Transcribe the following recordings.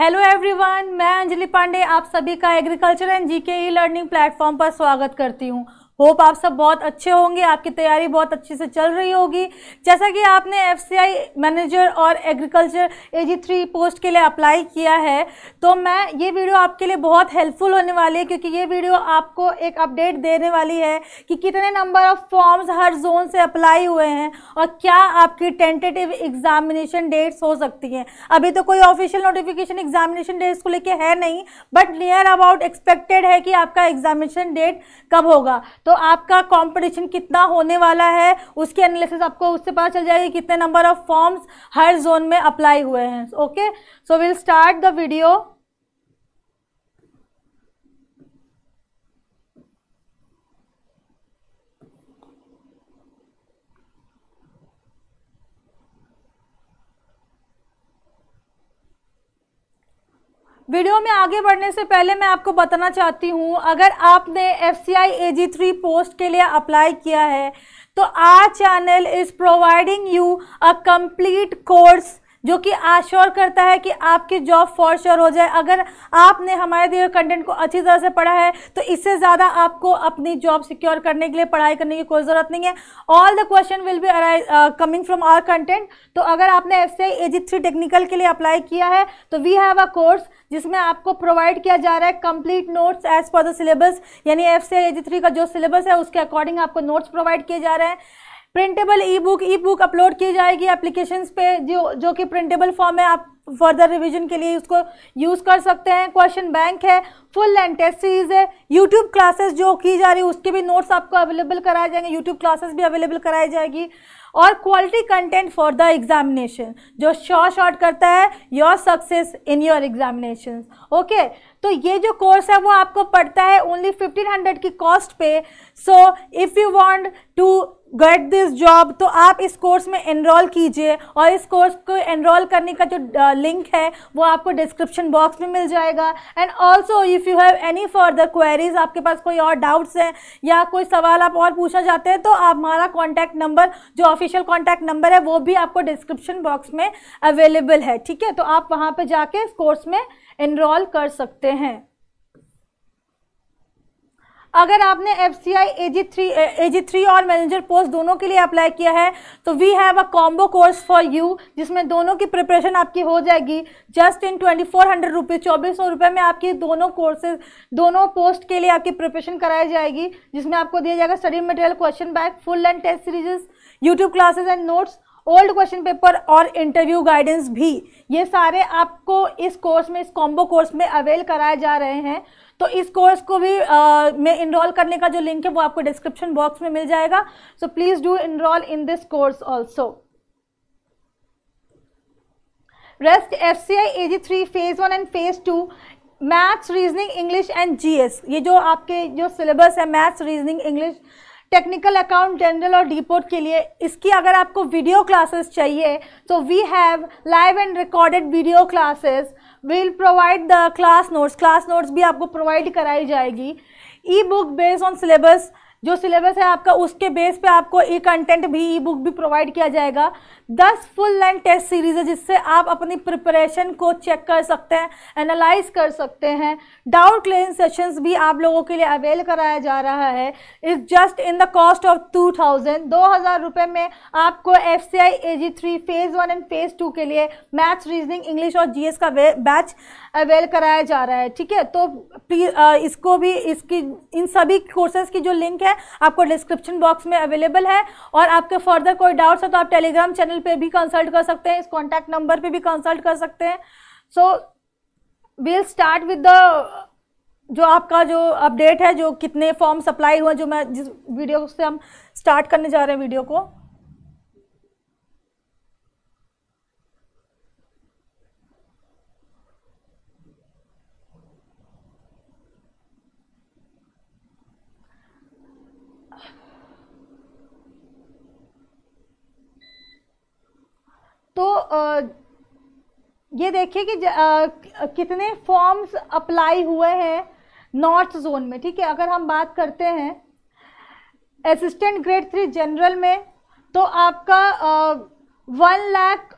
Hello everyone मैं अंजलि पांडे आप सभी का agriculture and GK e learning platform पर स्वागत करती हूँ होप आप सब बहुत अच्छे होंगे आपकी तैयारी बहुत अच्छे से चल रही होगी जैसा कि आपने एफ मैनेजर और एग्रीकल्चर ए थ्री पोस्ट के लिए अप्लाई किया है तो मैं ये वीडियो आपके लिए बहुत हेल्पफुल होने वाली है क्योंकि ये वीडियो आपको एक अपडेट देने वाली है कि कितने नंबर ऑफ़ फॉर्म्स हर जोन से अप्लाई हुए हैं और क्या आपकी टेंटेटिव एग्जामिनेशन डेट्स हो सकती हैं अभी तो कोई ऑफिशियल नोटिफिकेशन एग्जामिनेशन डेट्स को लेकर है नहीं बट नियर अबाउट एक्सपेक्टेड है कि आपका एग्जामिनेशन डेट कब होगा तो आपका कंपटीशन कितना होने वाला है उसके एनालिसिस आपको उससे पता चल जाएगी कितने नंबर ऑफ फॉर्म्स हर जोन में अप्लाई हुए हैं okay so will start the video video में आगे बढ़ने से पहले मैं आपको बताना चाहती हूँ अगर आपने F C I A G three post के लिए अप्लाई किया है तो our channel is providing you a complete course जो कि आश्योर करता है कि आपकी जॉब फॉर श्योर हो जाए अगर आपने हमारे दिए हुए कंटेंट को अच्छी तरह से पढ़ा है तो इससे ज़्यादा आपको अपनी जॉब सिक्योर करने के लिए पढ़ाई करने की कोई ज़रूरत नहीं है all the question will be arise coming from our content तो अगर आपने F C AG three technical के लिए अप्लाई किया है तो वी हैव अ कोर्स जिसमें आपको प्रोवाइड किया जा रहा है complete notes as per the syllabus यानी एफ सी एजी थ्री का जो सिलेबस है उसके अकॉर्डिंग आपको नोट्स प्रोवाइड किए जा रहे हैं printable e book e book upload की जाएगी एप्लीकेशन पे जो जो कि प्रिंटेबल फॉर्म है आप फर्दर रिविजन के लिए उसको यूज़ कर सकते हैं क्वेश्चन बैंक है फुल एंड टेस्ट सीरीज़ है यूट्यूब क्लासेस जो की जा रही है उसके भी नोट्स आपको अवेलेबल कराए जाएंगे यूट्यूब क्लासेस भी अवेलेबल कराई जाएगी और quality content for the examination जो शॉर्ट शॉर्ट करता है your success in your examination okay तो ये जो कोर्स है वो आपको पढ़ता है ओनली फिफ्टीन हंड्रेड की कॉस्ट पे so if you want to get this job तो आप इस कोर्स में एनरोल कीजिए और इस कोर्स को एनरोल करने का जो लिंक uh, है वो आपको डिस्क्रिप्शन बॉक्स में मिल जाएगा and also if you have any further queries आपके पास कोई और डाउट्स हैं या कोई सवाल आप और पूछना चाहते हैं तो आप हमारा कॉन्टैक्ट नंबर जो ऑफिशियल कॉन्टैक्ट नंबर है वो भी आपको डिस्क्रिप्शन बॉक्स में अवेलेबल है ठीक है तो आप वहाँ पर जाके इस कोर्स में इनरोल कर सकते हैं अगर आपने F C I A G three A G three और मैनेजर पोस्ट दोनों के लिए अप्लाई किया है तो we have a combo course for you जिसमें दोनों की प्रिपरेशन आपकी हो जाएगी just in twenty four hundred rupees चौबीस सौ रुपये में आपकी दोनों कोर्सेज दोनों पोस्ट के लिए आपकी प्रिपरेशन कराई जाएगी जिसमें आपको दिया जाएगा study material question bank full and test series YouTube classes and notes old question paper और इंटरव्यू गाइडेंस भी ये सारे आपको इस कोर्स में इस कॉम्बो कोर्स में अवेल कराए जा रहे हैं तो इस कोर्स को भी आ, में इनरोल करने का जो लिंक है वो आपको डिस्क्रिप्शन बॉक्स में मिल जाएगा so please do enrol in this course also rest F C I AG three phase one and phase two maths reasoning English and GS ये जो आपके जो सिलेबस है maths reasoning English technical account general और depot के लिए इसकी अगर आपको वीडियो क्लासेस चाहिए तो we have live and recorded video classes will provide the class notes class notes भी आपको प्रोवाइड कराई जाएगी ई बुक बेस्ड ऑन सिलेबस जो सिलेबस है आपका उसके बेस पे आपको ई कंटेंट भी ई बुक भी प्रोवाइड किया जाएगा दस फुल लेंथ टेस्ट सीरीज है जिससे आप अपनी प्रिपरेशन को चेक कर सकते हैं एनालाइज कर सकते हैं डाउट क्लियरिंग सेशंस भी आप लोगों के लिए अवेल कराया जा रहा है is just in the cost of two thousand दो हज़ार रुपये में आपको F C I A G three phase one and phase two के लिए मैथ्स रीजनिंग इंग्लिश और जी एस का बैच अवेल कराया जा रहा है ठीक है तो इसको भी इसकी इन सभी कोर्सेज की जो लिंक है आपको डिस्क्रिप्शन बॉक्स में अवेलेबल है और आपके फर्दर कोई डाउट्स है तो आप टेलीग्राम चैनल ईमेल पे भी कंसल्ट कर सकते हैं इस कॉन्टैक्ट नंबर पे भी कंसल्ट कर सकते हैं so we'll start with the जो आपका जो अपडेट है जो कितने फॉर्म सप्लाई हुए जो मैं जिस वीडियो से हम स्टार्ट करने जा रहे हैं वीडियो को तो ये देखिए कि कितने फॉर्म्स अप्लाई हुए हैं नॉर्थ जोन में ठीक है अगर हम बात करते हैं असिस्टेंट ग्रेड थ्री जनरल में तो आपका one lakh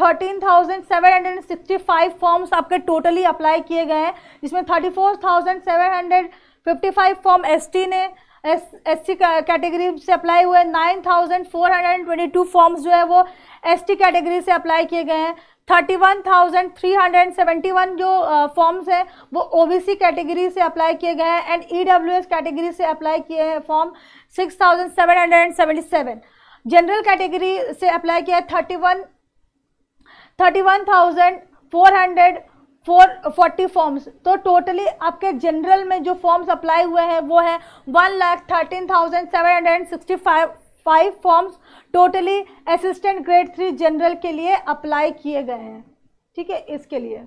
thirteen thousand seven hundred and sixty five forms आपके टोटली अप्लाई किए गए हैं जिसमें thirty four thousand seven hundred fifty five form S T ने एस एस सी कैटेगरी से अप्लाई हुए nine thousand four hundred and twenty two forms जो है वो एस टी कैटेगरी से अप्लाई किए गए हैं thirty one thousand three hundred and seventy one जो फॉर्म्स हैं वो ओ बी सी कैटेगरी से अप्लाई किए गए हैं and E W S category से अप्लाई किए हैं form six thousand seven hundred and seventy seven general category से अप्लाई किया है thirty one thirty one thousand four hundred four forty forms तो टोटली आपके जनरल में जो फॉर्म्स अप्लाई हुए हैं वो है one lakh thirteen thousand seven hundred and sixty five five forms totally assistant grade three general के लिए अप्लाई किए गए हैं ठीक है इसके लिए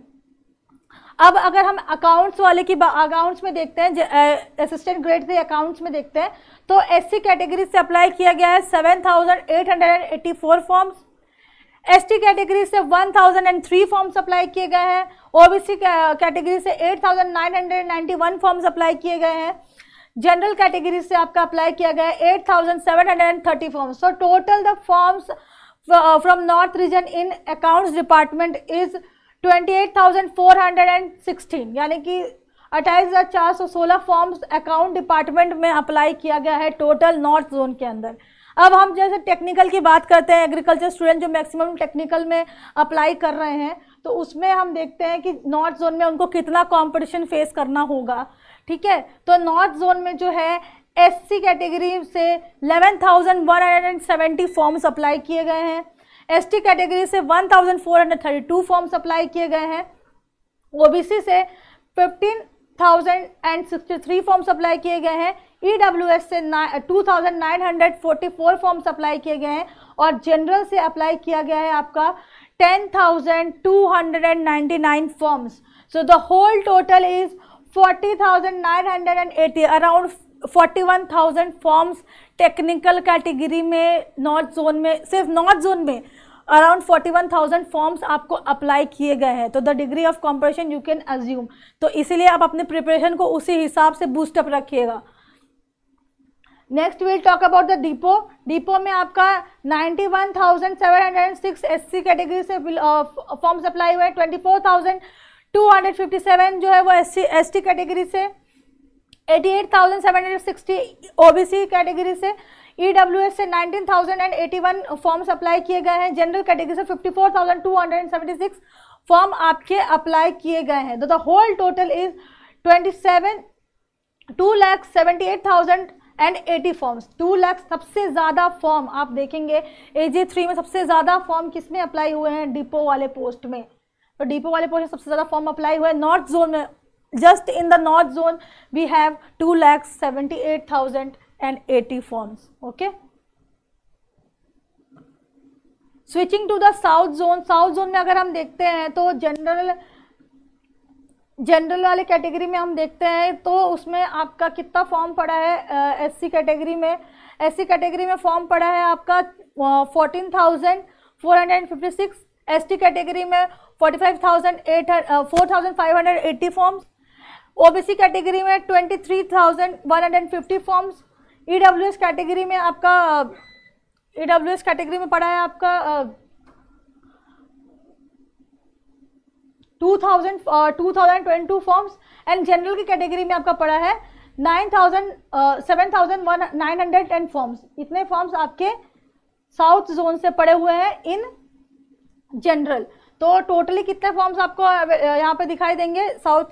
अब अगर हम अकाउंट्स वाले की अकाउंट्स में देखते हैं असिस्टेंट ग्रेड थ्री अकाउंट्स में देखते हैं तो एससी कैटेगरी से अप्लाई किया गया है seven thousand eight hundred and eighty four forms S category से one thousand and three forms apply किए गए हैं ओबीसी कैटेगरी से eight thousand nine hundred ninety one forms apply किए गए हैं जनरल कैटेगरी से आपका अप्लाई किया गया eight thousand seven hundred and thirty forms so total the forms from north region in accounts department is twenty eight thousand four hundred and sixteen यानी कि अट्ठाईस हज़ार चार सौ सोलह फॉर्म्स अकाउंट डिपार्टमेंट में अप्लाई किया गया है टोटल नॉर्थ जोन के अंदर अब हम जैसे टेक्निकल की बात करते हैं एग्रीकल्चर स्टूडेंट जो मैक्सिमम टेक्निकल में अप्लाई कर रहे हैं तो उसमें हम देखते हैं कि नॉर्थ जोन में उनको कितना कंपटीशन फेस करना होगा ठीक है तो नॉर्थ जोन में जो है एससी कैटेगरी से 11,170 फॉर्म्स अप्लाई किए गए हैं एसटी कैटेगरी से 1,432 फॉर्म्स अप्लाई किए गए हैं ओबीसी से 15,063 फॉर्म्स अप्लाई किए गए हैं ई e से 2,944 फॉर्म्स अप्लाई किए गए हैं और जनरल से अप्लाई किया गया है आपका 10,299 forms so the whole total is 40,980 around 41,000 forms technical category में नॉर्थ जोन में सिर्फ नॉर्थ जोन में अराउंड 41,000 फॉर्म्स आपको अप्लाई किए गए हैं तो the degree of competition you can assume तो इसीलिए आप अपने प्रिपरेशन को उसी हिसाब से बूस्टअप रखिएगा next will talk about the depot depot में आपका 91,706 एससी कैटेगरी से फॉर्म्स uh, अप्लाई हुए हैं थाउजेंड 257 जो है वो एस सी कैटेगरी से 88,760 ओबीसी कैटेगरी से ईडब्ल्यूएस e से 19,081 फॉर्म्स अप्लाई किए गए हैं जनरल कैटेगरी से 54,276 फॉर्म आपके अप्लाई किए गए हैं तो the whole total is 27 two lakh seventy eight thousand and eighty forms two lakh सबसे ज़्यादा फॉर्म आप देखेंगे ए जी थ्री में सबसे ज़्यादा फॉर्म किस में अप्लाई हुए हैं डिपो वाले पोस्ट में तो डीपो वाले पोर्शन सबसे ज़्यादा फॉर्म अप्लाई हुआ है नॉर्थ जोन में just in the north zone we have two lakhs seventy eight thousand and eighty forms okay switching to the south zone south zone में अगर हम देखते हैं तो जनरल जनरल वाले कैटेगरी में हम देखते हैं तो उसमें आपका कितना फॉर्म पड़ा है एस सी कैटेगरी में एस सी कैटेगरी में फॉर्म पड़ा है आपका fourteen thousand four hundred and fifty six ST category में 45,800 एट्टी फॉर्म्स ओबीसी कैटेगरी में 23,150 फॉर्म्स ईडब्ल्यूएस कैटेगरी में आपका ईडब्ल्यूएस e कैटेगरी में पड़ा है आपका two thousand two thousand twenty two forms and general की कैटेगरी में आपका पड़ा है nine thousand seven thousand one nine hundred ten forms इतने फॉर्म्स आपके साउथ जोन से पड़े हुए हैं इन जनरल तो टोटली कितने फॉर्म्स आपको यहाँ पे दिखाई देंगे साउथ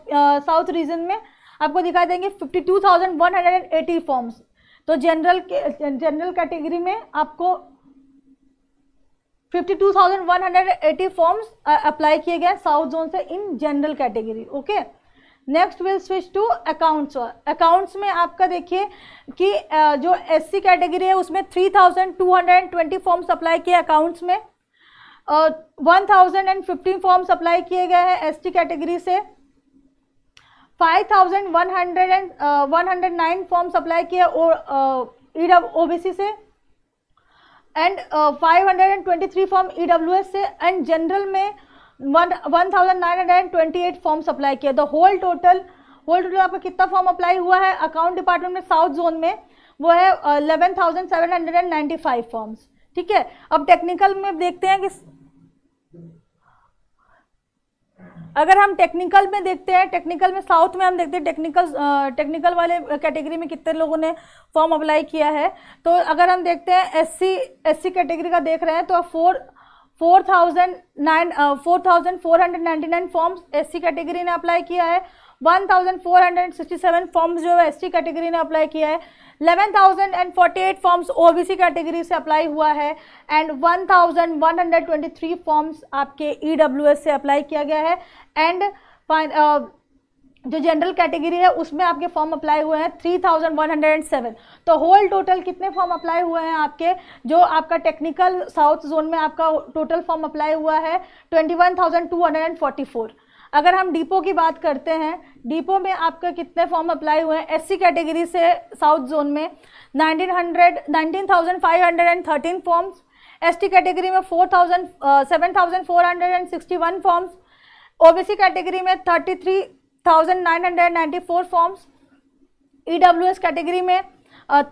साउथ रीजन में आपको दिखाई देंगे 52,180 फॉर्म्स तो जनरल जनरल कैटेगरी में आपको 52,180 फॉर्म्स अप्लाई किए गए साउथ जोन से in general category okay next will switch to accounts accounts में आपका देखिए कि जो एससी कैटेगरी है उसमें 3,220 फॉर्म्स अप्लाई किए अकाउंट्स में one thousand and fifteen forms apply किए गए हैं एस टी कैटेगरी से five thousand one hundred and one hundred nine forms apply किए E O B C e से and five hundred and twenty three form E W S से and general में one one thousand nine hundred and twenty eight forms apply किए the whole total whole total आपका कितना form apply हुआ है account department में south zone में वो है eleven thousand seven hundred and ninety five forms ठीक है अब टेक्निकल में देखते हैं कि अगर हम टेक्निकल में देखते हैं टेक्निकल में साउथ में हम देखते हैं टेक्निकल टेक्निकल वाले कैटेगरी में कितने लोगों ने फॉर्म अप्लाई किया है तो अगर हम देखते हैं एससी एससी कैटेगरी का देख रहे हैं तो four four thousand nine four thousand four hundred ninety nine forms S category ने अप्लाई किया है one thousand four hundred sixty seven forms जो है एस कैटेगरी ने अप्लाई किया है 11,048 फॉर्म्स ओबीसी कैटेगरी से अप्लाई हुआ है एंड 1,123 फॉर्म्स आपके ईडब्ल्यूएस से अप्लाई किया गया है एंड जो जनरल कैटेगरी है उसमें आपके फॉर्म अप्लाई हुए हैं 3107 तो होल टोटल कितने फॉर्म अप्लाई हुए हैं आपके जो आपका टेक्निकल साउथ जोन में आपका टोटल फॉर्म अप्लाई हुआ है 21244 अगर हम डिपो की बात करते हैं डिपो में आपका कितने फॉर्म अप्लाई हुए हैं एससी कैटेगरी से साउथ जोन में 1900 19,513 फॉर्म्स एसटी कैटेगरी में 4,000 7,461 फॉर्म्स ओबीसी कैटेगरी में 33,994 फॉर्म्स ईडब्ल्यूएस कैटेगरी में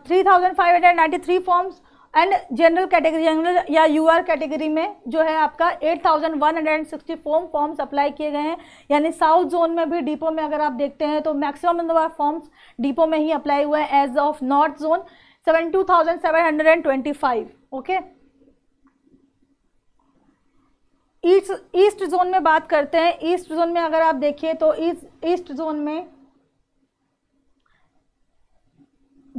three thousand five hundred ninety three forms and general category general या यूआर कैटेगरी में जो है आपका सिक्सटी फोर्म फॉर्म्स अप्लाई किए गए हैं यानी साउथ जोन में भी डिपो में अगर आप देखते हैं तो मैक्सिमम नंबर फॉर्म्स डिपो में ही अप्लाई हुए हैं as of north zone 72,725 okay east east zone में बात करते हैं ईस्ट जोन में अगर आप देखिए तो ईस्ट ईस्ट जोन में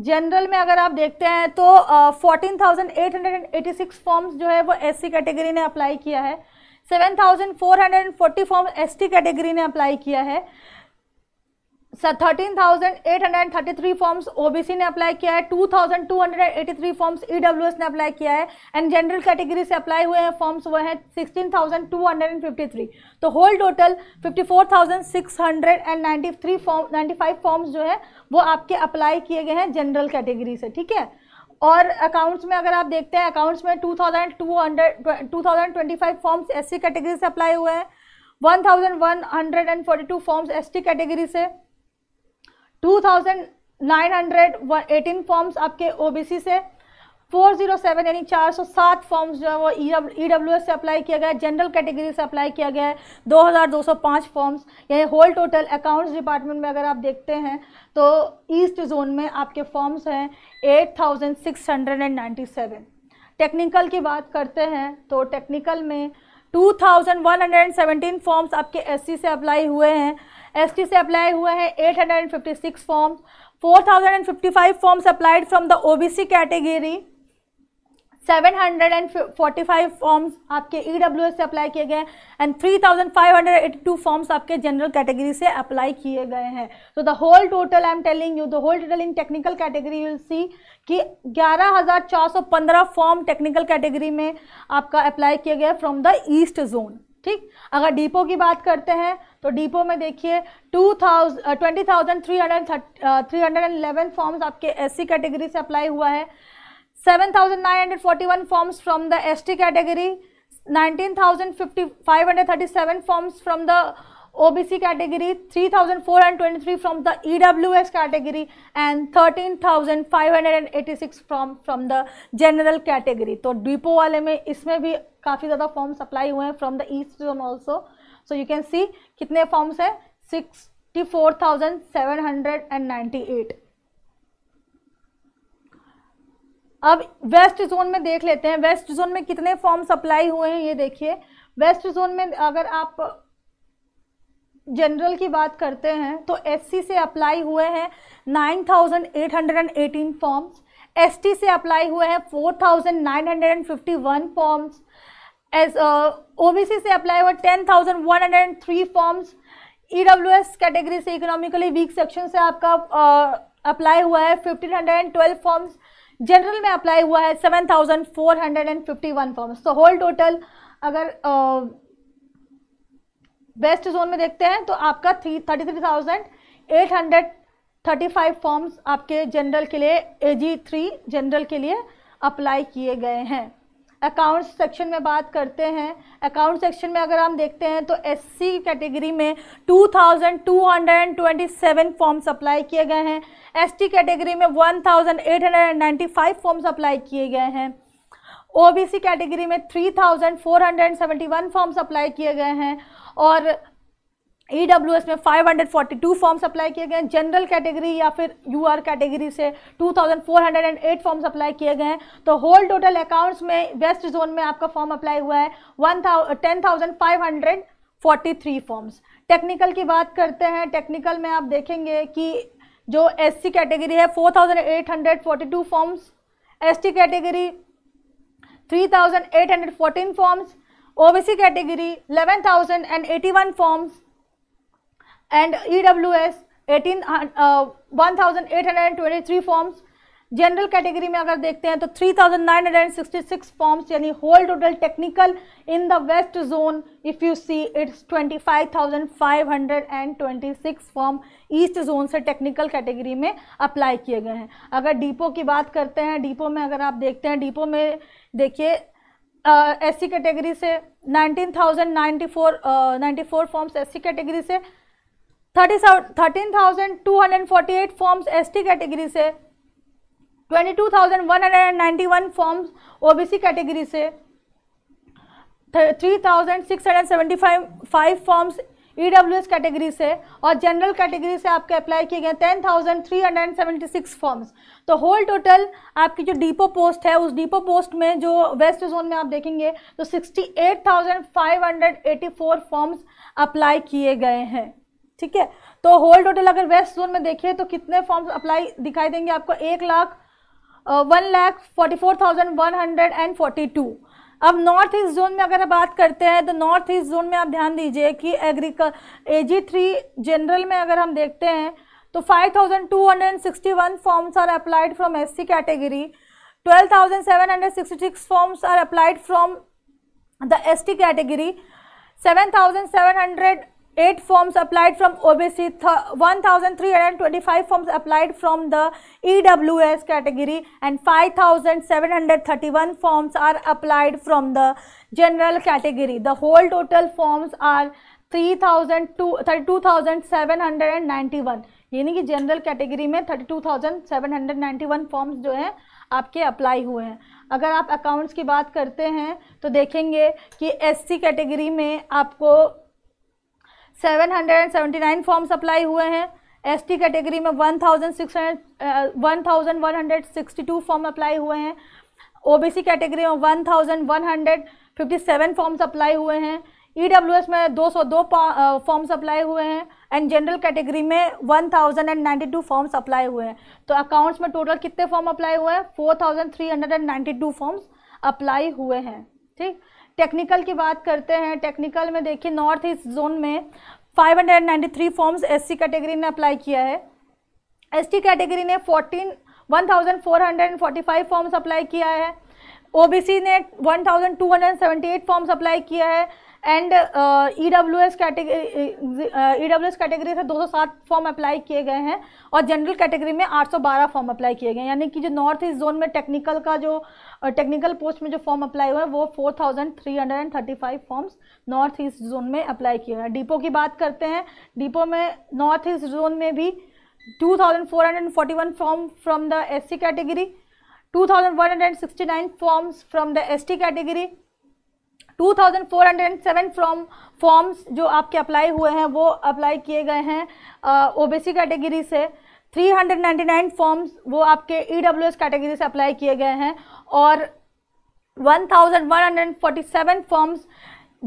जनरल में अगर आप देखते हैं तो fourteen thousand eight hundred and eighty six forms जो है वो एस सी कैटेगरी ने अप्लाई किया है seven thousand four hundred and forty form S T category ने अप्लाई किया है thirteen thousand eight hundred thirty three forms OBC ने अप्लाई किया है two thousand two hundred eighty three forms EWS ने अप्लाई किया है एंड जनरल कैटेगरी से अप्लाई हुए हैं फॉर्म्स वह हैं sixteen thousand two hundred and fifty three तो whole total fifty four thousand six hundred and ninety three form ninety five forms जो है वो आपके अप्लाई किए गए हैं जनरल कैटेगरी से ठीक है और अकाउंट्स में अगर आप देखते हैं अकाउंट्स में two thousand two hundred two thousand twenty five forms S C category से अप्लाई हुए हैं one thousand one hundred and two forms S T category से 2,918 फॉर्म्स आपके ओबीसी से 407 यानी 407 फॉर्म्स जो है वो ई डब्ल्यू एस से अप्लाई किया गया जनरल कैटेगरी से अप्लाई किया गया है 2205 फॉर्म्स यानी होल टोटल अकाउंट्स डिपार्टमेंट में अगर आप देखते हैं तो ईस्ट जोन में आपके फॉर्म्स हैं 8697 टेक्निकल की बात करते हैं तो टेक्निकल में 2117 फॉर्म्स आपके एससी से अप्लाई हुए हैं एसटी से अप्लाई हुआ है 856 form 4055 forms applied from the OBC category 745 forms आपके ईडब्ल्यूएस e से अप्लाई किए गए एंड 3582 फॉर्म्स आपके जनरल कैटेगरी से अप्लाई किए गए हैं so the whole total I am telling you the whole total in technical category you'll see कि 11415 फॉर्म टेक्निकल कैटेगरी में आपका अप्लाई किया गया फ्रॉम द ईस्ट जोन ठीक अगर डीपो की बात करते हैं तो डीपो में देखिए two thousand twenty thousand three hundred three hundred and eleven forms आपके एससी कैटेगरी से अप्लाई हुआ है seven thousand nine hundred forty one forms from the ST category nineteen thousand fifty five hundred thirty seven forms from the category three three thousand four hundred twenty from the S category and thirteen thousand five hundred and eighty six from from the general category तो depot वाले में इसमें भी काफ़ी ज़्यादा forms apply हुए हैं from the east zone also so you can see कितने फॉर्म्स है sixty four thousand seven hundred and ninety eight अब वेस्ट जोन में देख लेते हैं वेस्ट जोन में कितने फॉर्म सप्लाई हुए हैं ये देखिए वेस्ट जोन में अगर आप जनरल की बात करते हैं तो एससी से अप्लाई हुए हैं 9,818 फॉर्म्स एसटी से अप्लाई हुए हैं 4,951 फॉर्म्स एस ओबीसी uh, से अप्लाई हुआ ten thousand one hundred and three forms E W S category से इकोनॉमिकली वीक सेक्शन से आपका अप्लाई uh, हुआ है fifteen hundred and twelve forms general में अप्लाई हुआ है seven thousand four hundred and fifty one forms तो whole total अगर वेस्ट uh, जोन में देखते हैं तो आपका three thirty three thousand eight hundred thirty five forms आपके जनरल के लिए ए जी थ्री जनरल के लिए अप्लाई किए गए हैं अकाउंट सेक्शन में बात करते हैं अकाउंट सेक्शन में अगर हम देखते हैं तो एससी कैटेगरी में 2,227 फॉर्म्स अप्लाई किए गए हैं एसटी कैटेगरी में 1,895 फॉर्म्स अप्लाई किए गए हैं ओबीसी कैटेगरी में 3,471 फॉर्म्स अप्लाई किए गए हैं और ई डब्ल्यू एस में five hundred forty two form apply किए गए हैं जनरल कैटेगरी या फिर यू आर कैटेगरी से two thousand four hundred and eight forms apply किए गए हैं तो होल टोटल अकाउंट्स में वेस्ट जोन में आपका फॉर्म अप्लाई हुआ है one ten thousand five hundred forty three forms technical की बात करते हैं टेक्निकल में आप देखेंगे कि जो एस सी कैटेगरी है four thousand eight hundred forty two forms S T category three thousand eight hundred fourteen forms OBC category thousand and eighty one forms and EWS twenty three forms general category में अगर देखते हैं तो 3966 forms यानी whole total technical in the west zone if you see it's 25,526 form east zone से technical category में apply किए गए हैं अगर डीपो की बात करते हैं डीपो में अगर आप देखते हैं डीपो में देखिए एस सी कैटेगरी से 19,094 uh, 94 forms S C category से thirty thirteen thousand two hundred forty eight forms S T category से twenty two thousand one hundred and ninety one forms O B C category से three thousand six hundred seventy five five forms E W S category से और general category से आपके apply किए गए ten thousand three hundred and seventy six forms तो whole total आपकी जो डीपो पोस्ट है उस डीपो पोस्ट में जो वेस्ट जोन में आप देखेंगे तो sixty eight thousand five hundred eighty four forms apply किए गए हैं ठीक है तो होल टोटल अगर वेस्ट जोन में देखिए तो कितने फॉर्म अप्लाई दिखाई देंगे आपको एक lakh one lakh forty four thousand one hundred and forty two अब नॉर्थ ईस्ट जोन में अगर बात करते हैं तो नॉर्थ ईस्ट जोन में आप ध्यान दीजिए कि एग्रीकल ए थ्री जनरल में अगर हम देखते हैं तो five thousand two hundred and sixty one forms are applied from S C category twelve thousand seven hundred sixty six forms are applied from the S T category seven thousand seven hundred 8 forms applied from OBC, 1325 forms applied from the EWS category and 5731 forms are applied from the general category. The whole total forms are 32,791 यानी कि general category में 32,791 forms जो हैं आपके apply हुए हैं अगर आप अकाउंट्स की बात करते हैं तो देखेंगे कि एससी कैटेगरी में आपको 779 फॉर्म्स अप्लाई हुए हैं एसटी कैटेगरी में 1600 1162 फॉर्म अप्लाई हुए हैं ओबीसी कैटेगरी में 1157 फॉर्म्स अप्लाई हुए हैं ईडब्ल्यूएस e में 202 फॉर्म्स अप्लाई हुए हैं एंड जनरल कैटेगरी में 1092 फॉर्म्स अप्लाई हुए हैं तो अकाउंट्स में टोटल कितने फॉर्म अप्लाई हुए हैं 4392 फॉर्म्स अप्लाई हुए हैं ठीक टेक्निकल की बात करते हैं टेक्निकल में देखिए नॉर्थ ईस्ट जोन में 593 फॉर्म्स एससी कैटेगरी ने अप्लाई किया है एसटी कैटेगरी ने 14 1445 फॉर्म्स अप्लाई किया है ओबीसी ने 1278 फॉर्म्स अप्लाई किया है and E W S category E W S category से 207 फॉर्म अप्लाई किए गए हैं और जनरल कैटेगरी में 812 फॉर्म अप्लाई किए गए हैं यानी कि जो नॉर्थ ईस्ट जोन में टेक्निकल का जो टेक्निकल uh, पोस्ट में जो फॉर्म अप्लाई हुआ है वो 4335 फॉर्म्स नॉर्थ ईस्ट जोन में अप्लाई किए हैं डिपो की बात करते हैं डिपो में नॉर्थ ईस्ट जोन में भी one form from the SC category nine forms from the T category 2407 from forms जो आपके अप्लाई हुए हैं वो अप्लाई किए गए हैं ओबीसी कैटेगरी से 399 फॉर्म्स वो आपके ई e कैटेगरी से अप्लाई किए गए हैं और 1147 फॉर्म्स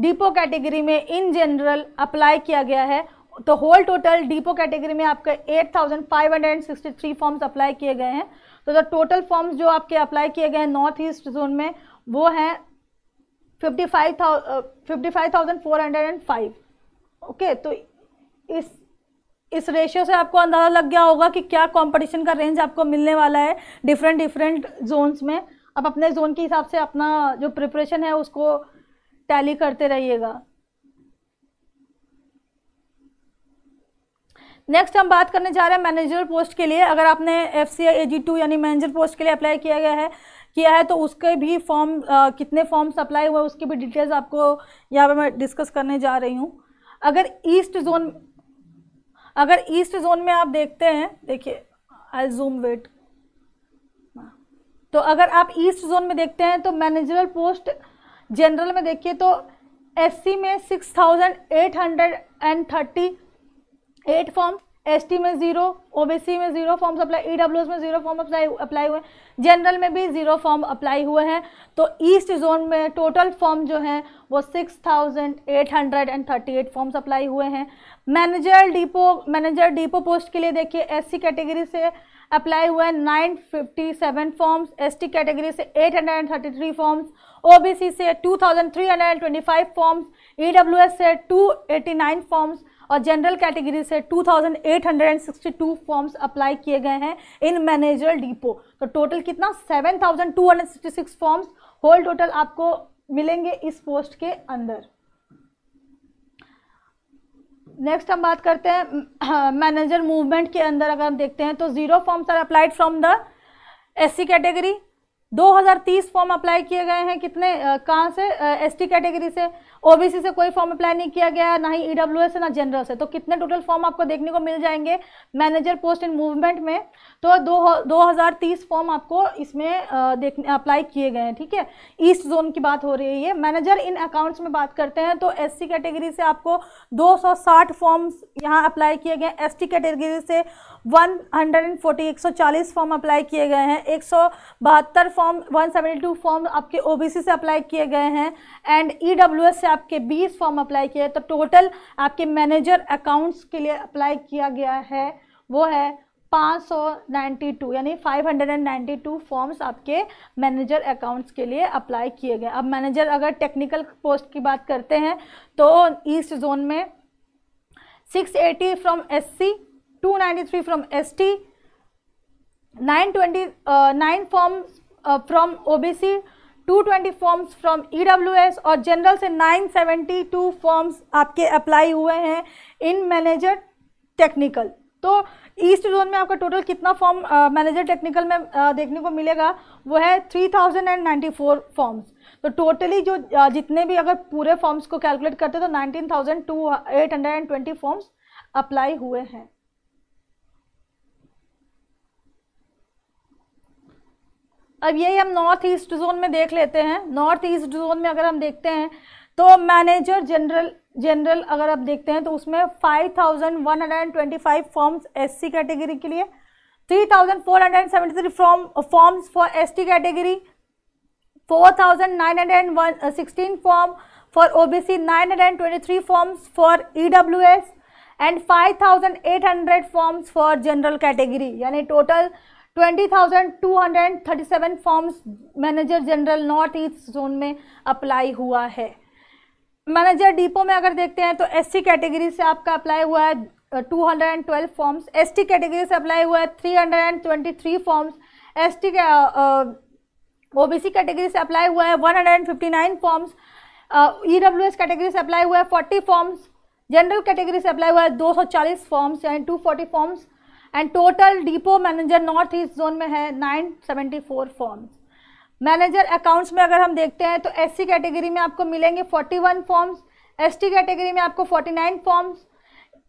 डिपो कैटेगरी में इन जनरल अप्लाई किया गया है तो होल टोटल डिपो कैटेगरी में आपके 8,563 फॉर्म्स अप्लाई किए गए हैं तो द टोटल फॉर्म्स जो आपके अप्लाई किए गए हैं नॉर्थ ईस्ट जोन में वो हैं fifty five fifty five thousand four hundred and five okay तो इस इस रेशियो से आपको अंदाज़ा लग गया होगा कि क्या कंपटीशन का रेंज आपको मिलने वाला है डिफरेंट डिफरेंट जोन्स में आप अपने जोन के हिसाब से अपना जो प्रिपरेशन है उसको टैली करते रहिएगा नेक्स्ट हम बात करने जा रहे हैं मैनेजर पोस्ट के लिए अगर आपने एफ सी टू यानी मैनेजर पोस्ट के लिए अप्लाई किया गया है किया है तो उसके भी फॉर्म कितने फॉर्म अप्लाई हुए उसकी भी डिटेल्स आपको यहाँ पे मैं डिस्कस करने जा रही हूँ अगर ईस्ट जोन अगर ईस्ट जोन में आप देखते हैं देखिए आई जूम वेट तो अगर आप ईस्ट जोन में देखते हैं तो मैनेजरल पोस्ट जनरल में देखिए तो एससी में six thousand eight hundred and thirty eight form ST में जीरो ओबीसी में जीरो फॉर्म्स अप्लाई ईडब्ल्यूएस में जीरो फॉर्म अप्लाई अप्लाई हुए जनरल में भी जीरो फॉर्म अप्लाई हुए हैं तो ईस्ट जोन में टोटल फॉर्म जो हैं वो six thousand eight hundred and thirty eight forms apply हुए हैं manager depot manager depot post के लिए देखिए सी कैटेगरी से अप्लाई हुए हैं nine fifty seven forms S T category से eight hundred and thirty three forms O B C से two thousand three hundred and twenty five forms E W S से two eighty nine forms और general category से 2,862 forms apply किए गए हैं in manager depot तो total कितना 7,266 forms whole total आपको मिलेंगे इस पोस्ट के अंदर नेक्स्ट हम बात करते हैं मैनेजर मूवमेंट के अंदर अगर हम देखते हैं तो zero forms are applied from the SC category 2030 form apply किए गए हैं कितने कहाँ से एसटी कैटेगरी से ओबीसी से कोई फॉर्म अप्लाई नहीं किया गया ना ही ईडब्ल्यूएस e से ना जनरल से तो कितने टोटल फॉर्म आपको देखने को मिल जाएंगे मैनेजर पोस्ट इन मूवमेंट में तो दो दो फॉर्म आपको इसमें देखने अप्लाई किए गए हैं ठीक है ईस्ट जोन की बात हो रही है मैनेजर इन अकाउंट्स में बात करते हैं तो एस कैटेगरी से आपको दो फॉर्म्स यहाँ अप्लाई किए गए एस कैटेगरी से 140 140 फॉर्म अप्लाई किए गए हैं एक फॉर्म 172 फॉर्म आपके ओबीसी से अप्लाई किए गए हैं एंड ईडब्ल्यूएस e से आपके 20 फॉर्म अप्लाई किए तो टोटल आपके मैनेजर अकाउंट्स के लिए अप्लाई किया गया है वो है 592 यानी 592 फॉर्म्स आपके मैनेजर अकाउंट्स के लिए अप्लाई किए गए अब मैनेजर अगर टेक्निकल पोस्ट की बात करते हैं तो ईस्ट जोन में 680 from SC 293 from ST, 920 uh, 9 forms uh, from OBC, 220 forms from S और जनरल से 972 फॉर्म्स आपके अप्लाई हुए हैं इन मैनेजर टेक्निकल तो ईस्ट जोन में आपका टोटल कितना फॉर्म मैनेजर टेक्निकल में uh, देखने को मिलेगा वो है 3094 फॉर्म्स तो टोटली जो uh, जितने भी अगर पूरे फॉर्म्स को कैलकुलेट करते तो ट्वेंटी फॉर्म्स अप्लाई हुए हैं अब यही हम नॉर्थ ईस्ट जोन में देख लेते हैं नॉर्थ ईस्ट जोन में अगर हम देखते हैं तो मैनेजर जनरल जनरल अगर आप देखते हैं तो उसमें 5,125 फॉर्म्स एससी कैटेगरी के लिए 3,473 form forms for ST category 4,916 form for OBC 923 forms for EWS and 5,800 forms for general category यानी total 20,237 forms manager general north east zone में अप्लाई हुआ है मैनेजर डिपो में अगर देखते हैं तो एससी कैटेगरी से आपका अप्लाई हुआ है 212 फॉर्म्स एसटी कैटेगरी से अप्लाई हुआ है 323 फॉर्म्स एसटी ओबीसी कैटेगरी से अप्लाई हुआ है 159 फॉर्म्स ईडब्ल्यूएस कैटेगरी से अप्लाई हुआ है 40 फॉर्म्स जनरल कैटेगरी से अप्लाई हुआ है 240 फॉर्म्स यानी 240 forms and total depot manager north east zone में है 974 फॉर्म्स मैनेजर अकाउंट्स में अगर हम देखते हैं तो एस कैटेगरी में आपको मिलेंगे 41 फॉर्म्स एस कैटेगरी में आपको 49 फॉर्म्स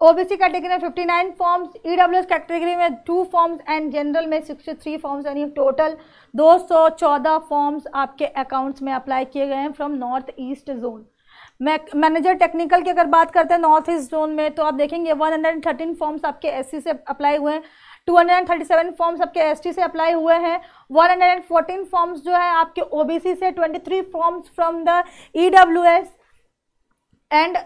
ओबीसी कैटेगरी में 59 फॉर्म्स ईडब्ल्यू कैटेगरी में टू फॉर्म्स एंड जनरल में 63 फॉर्म्स यानी टोटल 214 फॉर्म्स आपके अकाउंट्स में अप्लाई किए गए हैं from north east zone manager technical की अगर बात करते हैं नॉर्थ ईस्ट जोन में तो आप देखेंगे 113 फॉर्म्स आपके एससी से अप्लाई हुए हैं 237 फॉर्म्स आपके एसटी से अप्लाई हुए हैं 114 फॉर्म्स जो है आपके ओबीसी से 23 forms from the EWS and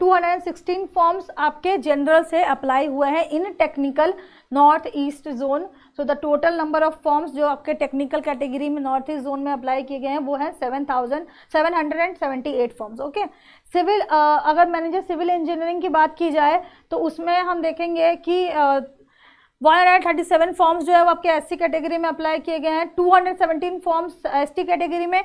two hundred sixteen forms आपके जनरल से अप्लाई हुए हैं in technical north east zone so the total number of forms जो आपके टेक्निकल कैटेगरी में नॉर्थ ईस्ट जोन में अप्लाई किए गए हैं वो है seven thousand seven hundred and seventy eight forms okay civil अगर मैनेजर सिविल इंजीनियरिंग की बात की जाए तो उसमें हम देखेंगे कि one hundred thirty seven forms जो है वो आपके एससी कैटेगरी में अप्लाई किए गए हैं two hundred seventeen forms S category में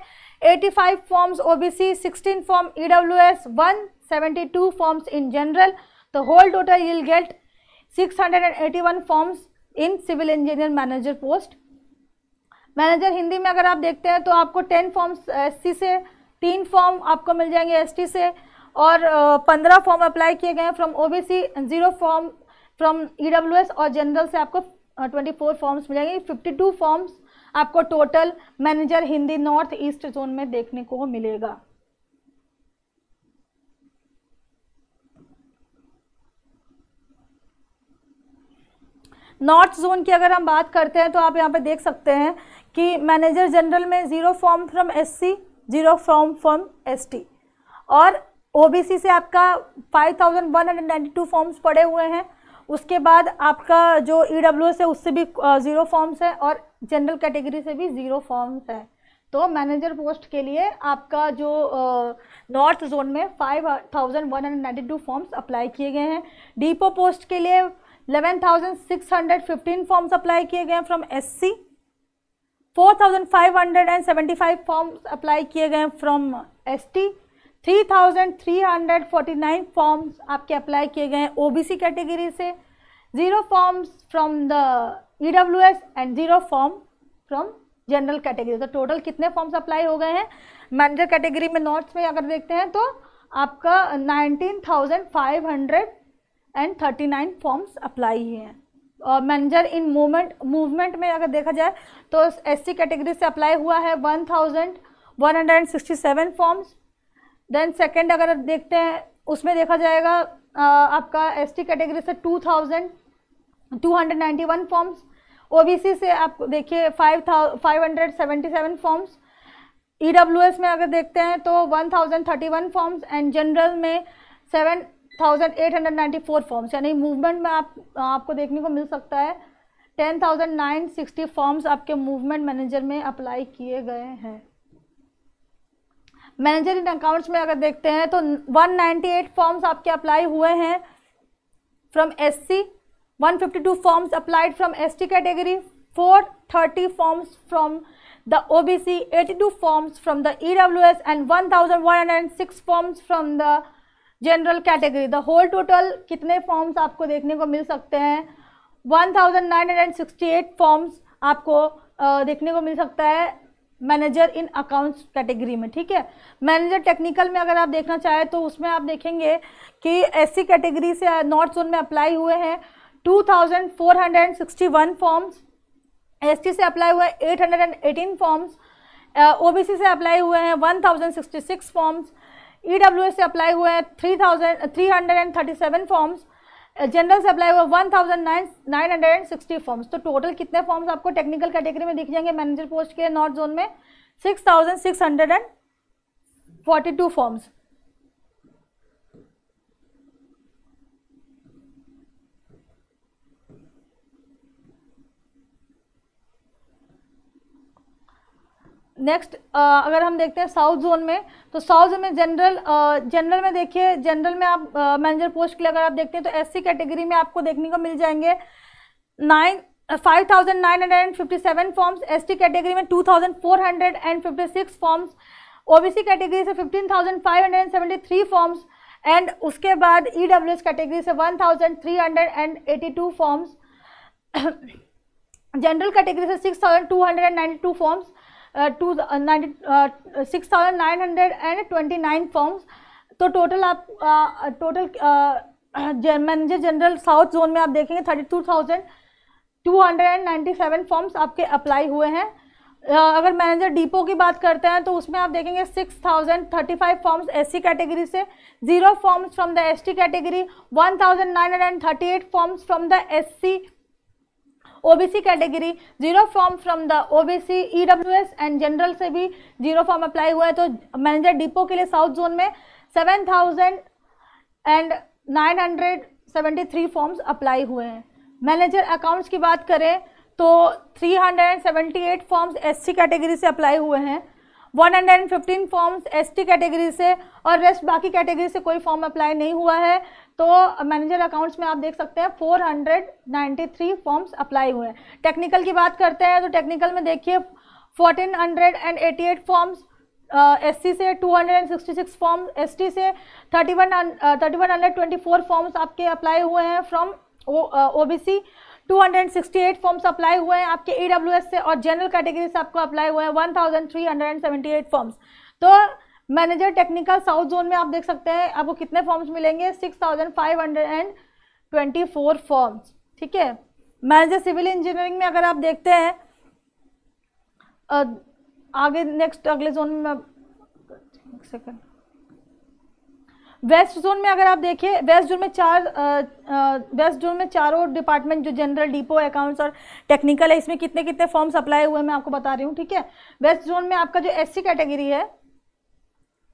eighty five forms OBC sixteen form S one seventy two forms in general the whole total you'll get six hundred and eighty one forms in civil engineer manager post manager Hindi में अगर आप देखते हैं तो आपको ten forms SC से तीन form आपको मिल जाएंगे एसटी से और पंद्रह फॉर्म अप्लाई किए गए हैं from OBC zero form from EWS और जनरल से आपको ट्वेंटी फोर फॉर्म्स मिलेंगे फिफ्टी टू फॉर्म्स आपको total manager Hindi north east zone में देखने को मिलेगा नॉर्थ जोन की अगर हम बात करते हैं तो आप यहाँ पे देख सकते हैं कि मैनेजर जनरल में zero form from SC zero form from ST और ओबीसी से आपका 5192 फॉर्म्स पड़े हुए हैं उसके बाद आपका जो ई e है उससे भी ज़ीरो फॉर्म्स है और जनरल कैटेगरी से भी ज़ीरो फॉर्म्स है तो मैनेजर पोस्ट के लिए आपका जो नॉर्थ जोन में 5192 फॉर्म्स अप्लाई किए गए हैं डीपो पोस्ट के लिए 11,615 फॉर्म्स अप्लाई किए गए हैं फ्रॉम एससी 4,575 फॉर्म्स अप्लाई किए गए हैं फ्रॉम एसटी 3,349 फॉर्म्स आपके अप्लाई किए गए हैं ओबीसी कैटेगरी से zero forms from the EWS and zero form from general category तो टोटल कितने फॉर्म्स अप्लाई हो गए हैं मैनेजर कैटेगरी में नॉर्थ में अगर देखते हैं तो आपका hundred and thirty nine forms apply हुए हैं और मैनेजर इन मूवमेंट मूवमेंट में अगर देखा जाए तो एस सी कैटेगरी से अप्लाई हुआ है one thousand one hundred and sixty seven forms then second अगर देखते हैं उसमें देखा जाएगा आपका एस टी कैटेगरी से two thousand two hundred ninety one forms O B C से आप देखिए five thou five hundred seventy seven forms E W S में अगर देखते हैं तो one thousand thirty one forms and general में seven thousand eight hundred four forms यानी मूवमेंट में आप आपको देखने को मिल सकता है ten thousand nine sixty forms आपके मूवमेंट मैनेजर में अप्लाई किए गए हैं मैनेजर इन अकाउंट्स में अगर देखते हैं तो 198 फॉर्म्स आपके अप्लाई हुए हैं from SC 152 forms applied from ST category 430 forms from the OBC, 82 forms from the EWS and 1106 forms from the e general category the whole total कितने फॉर्म्स आपको देखने को मिल सकते हैं 1968 फॉर्म्स आपको देखने को मिल सकता है मैनेजर इन अकाउंट्स कैटेगरी में ठीक है मैनेजर टेक्निकल में अगर आप देखना चाहें तो उसमें आप देखेंगे कि एस कैटेगरी से नॉर्थ जोन में अप्लाई हुए हैं 2461 फॉर्म्स एसटी से अप्लाई हुए 818 फॉर्म्स ओबीसी से अप्लाई हुए हैं 1066 फॉर्म्स ई डब्ल्यू एस से अप्लाई हुए हैं three thousand three hundred and thirty seven forms general से अप्लाई हुआ one thousand nine nine hundred and sixty forms तो टोटल कितने फॉर्म्स आपको टेक्निकल कैटेगरी में दिख जाएंगे मैनेजर पोस्ट के नॉर्थ जोन में six thousand six hundred and forty two forms next uh, अगर हम देखते हैं साउथ जोन में तो साउथ जोन में जनरल जनरल uh, में देखिए जनरल में आप मैनेजर पोस्ट के लिए अगर आप देखते हैं तो एससी कैटेगरी में आपको देखने को मिल जाएंगे nine five thousand nine hundred and fifty seven forms S T category में two thousand four hundred and fifty six forms O B C category से fifteen thousand five hundred and seventy three forms and उसके बाद E W S category से one thousand three hundred and eighty two forms general category से six thousand two hundred and ninety two forms two six thousand nine hundred and twenty nine forms तो total आप total manager general south zone में आप देखेंगे thirty two thousand two hundred and ninety seven forms आपके apply हुए हैं uh, अगर manager depot की बात करते हैं तो उसमें आप देखेंगे six thousand thirty five forms S C category से zero forms from the S T category one thousand nine hundred and thirty eight forms from the S C OBC category zero form from the OBC EWS and general से भी zero form apply हुआ है तो manager depot के लिए south zone में seven thousand and nine hundred seventy three forms apply हुए हैं मैनेजर अकाउंट्स की बात करें तो three hundred seventy eight forms S C category से अप्लाई हुए हैं 115 फॉर्म्स एसटी कैटेगरी से और रेस्ट बाकी कैटेगरी से कोई फॉर्म अप्लाई नहीं हुआ है तो मैनेजर अकाउंट्स में आप देख सकते हैं 493 फॉर्म्स अप्लाई हुए हैं टेक्निकल की बात करते हैं तो टेक्निकल में देखिए 1488 फॉर्म्स एस सी से 266 फॉर्म एस टी से 31 3124 फॉर्म्स आपके अप्लाई हुए हैं from O B 268 forms apply हुए हैं आपके ई e से और जनरल कैटेगरी से आपको अप्लाई हुए हैं 1378 फॉर्म्स तो मैनेजर टेक्निकल साउथ जोन में आप देख सकते हैं आपको कितने फॉर्म्स मिलेंगे six thousand five hundred and twenty four forms ठीक है मैनेजर सिविल इंजीनियरिंग में अगर आप देखते हैं आगे नेक्स्ट अगले जोन में एक सेकेंड वेस्ट जोन में अगर आप देखिए वेस्ट जोन में चार वेस्ट जोन में चारों डिपार्टमेंट जो जनरल डिपो अकाउंट्स और टेक्निकल है इसमें कितने कितने फॉर्म्स अप्लाई हुए मैं आपको बता रही हूँ ठीक है वेस्ट जोन में आपका जो एससी कैटेगरी है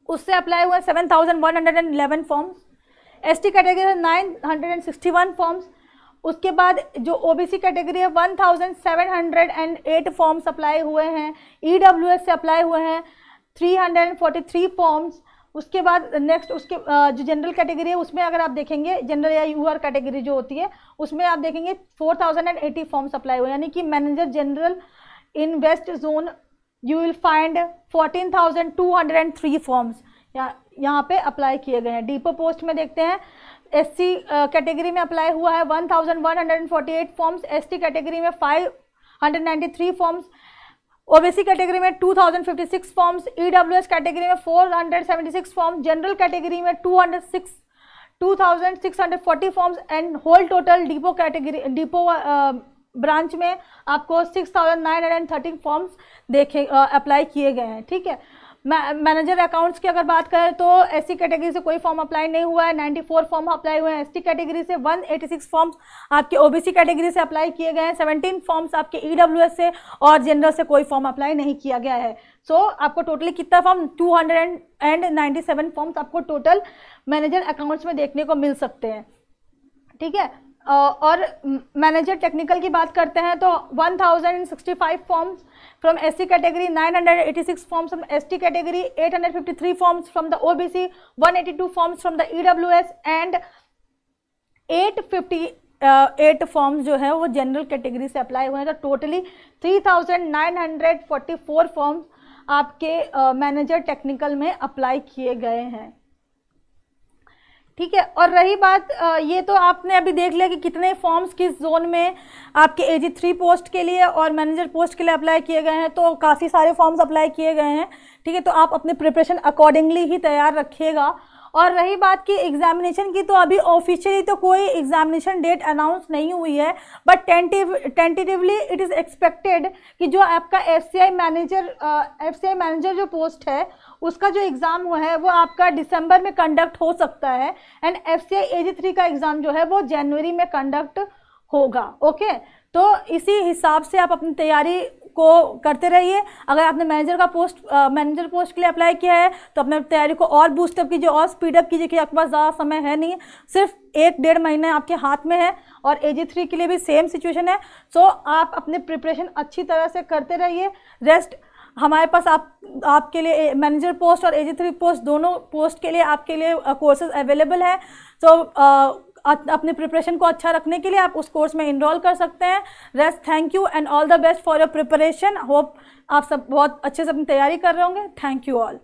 उससे अप्लाई हुआ seven thousand one hundred and eleven forms S T category nine hundred and sixty one forms उसके बाद जो ओ बी सी कैटेगरी है one thousand seven hundred and eight forms apply हुए हैं E W S से apply हुए हैं three hundred and forty three forms उसके बाद नेक्स्ट उसके जो जनरल कैटेगरी है उसमें अगर आप देखेंगे जनरल या यू आर कैटेगरी जो होती है उसमें आप देखेंगे four thousand and eighty forms apply हुए यानी कि manager general in west zone you will find 14,203 forms यहाँ पे अप्लाई किए गए हैं डीपो पोस्ट में देखते हैं एससी कैटेगरी में अप्लाई हुआ है 1,148 फॉर्म्स एसटी कैटेगरी में 593 फॉर्म्स ओबीसी कैटेगरी में 2056 फॉर्म्स ईडब्ल्यूएस कैटेगरी में 476 फॉर्म्स जनरल कैटेगरी में 206 forty forms and whole total depot category depot branch में आपको six thousand nine hundred and thirteen forms देखे अप्लाई किए गए हैं ठीक है मैनेजर अकाउंट्स की अगर बात करें तो एस सी कैटेगरी से कोई फॉर्म अप्लाई नहीं हुआ है 94 फॉर्म अप्लाई हुए हैं एस कैटेगरी से 186 फॉर्म्स आपके ओबीसी कैटेगरी से अप्लाई किए गए हैं 17 फॉर्म्स आपके ईडब्ल्यूएस से और जनरल से कोई फॉर्म अप्लाई नहीं किया गया है सो so, आपको टोटली कितना form two hundred and ninety seven forms आपको टोटल मैनेजर अकाउंट्स में देखने को मिल सकते हैं ठीक है और मैनेजर टेक्निकल की बात करते हैं तो 1065 forms from SC category 986 forms from ST category 853 forms from the OBC 182 forms from the EWS and fifty eight forms जो है वो जनरल कैटेगरी से अप्लाई हुए हैं तो टोटली फोर फॉर्म्स आपके मैनेजर uh, टेक्निकल में अप्लाई किए गए हैं ठीक है और रही बात ये तो आपने अभी देख लिया कि कितने फॉर्म्स किस जोन में आपके एजी थ्री पोस्ट के लिए और मैनेजर पोस्ट के लिए अप्लाई किए गए हैं तो काफ़ी सारे फॉर्म्स अप्लाई किए गए हैं ठीक है तो आप अपने प्रिपरेशन अकॉर्डिंगली ही तैयार रखिएगा और रही बात कि एग्जामिनेशन की तो अभी ऑफिशियली तो कोई एग्जामिनेशन डेट अनाउंस नहीं हुई है but tentative tentatively it is expected कि जो आपका एफ मैनेजर एफ मैनेजर जो पोस्ट है उसका जो एग्ज़ाम हुआ है वो आपका दिसंबर में कंडक्ट हो सकता है and F C I three का एग्ज़ाम जो है वो जनवरी में कंडक्ट होगा ओके तो इसी हिसाब से आप अपनी तैयारी को करते रहिए अगर आपने मैनेजर का पोस्ट मैनेजर पोस्ट के लिए अप्लाई किया है तो अपने तैयारी को और बूस्टअप कीजिए और स्पीडअप कीजिए कि आपके पास ज़्यादा समय है नहीं सिर्फ एक डेढ़ महीना आपके हाथ में है और ए जी थ्री के लिए भी सेम सिचुएशन है सो आप अपने प्रिपरेशन अच्छी तरह से करते रहिए रेस्ट हमारे पास आप आपके लिए मैनेजर पोस्ट और एजी थ्री पोस्ट दोनों पोस्ट के लिए आपके लिए कोर्सेज अवेलेबल है तो अपने प्रिपरेशन को अच्छा रखने के लिए आप उस कोर्स में इनरोल कर सकते हैं rest thank you and all the best for your preparation hope आप सब बहुत अच्छे से अपनी तैयारी कर रहे होंगे थैंक यू ऑल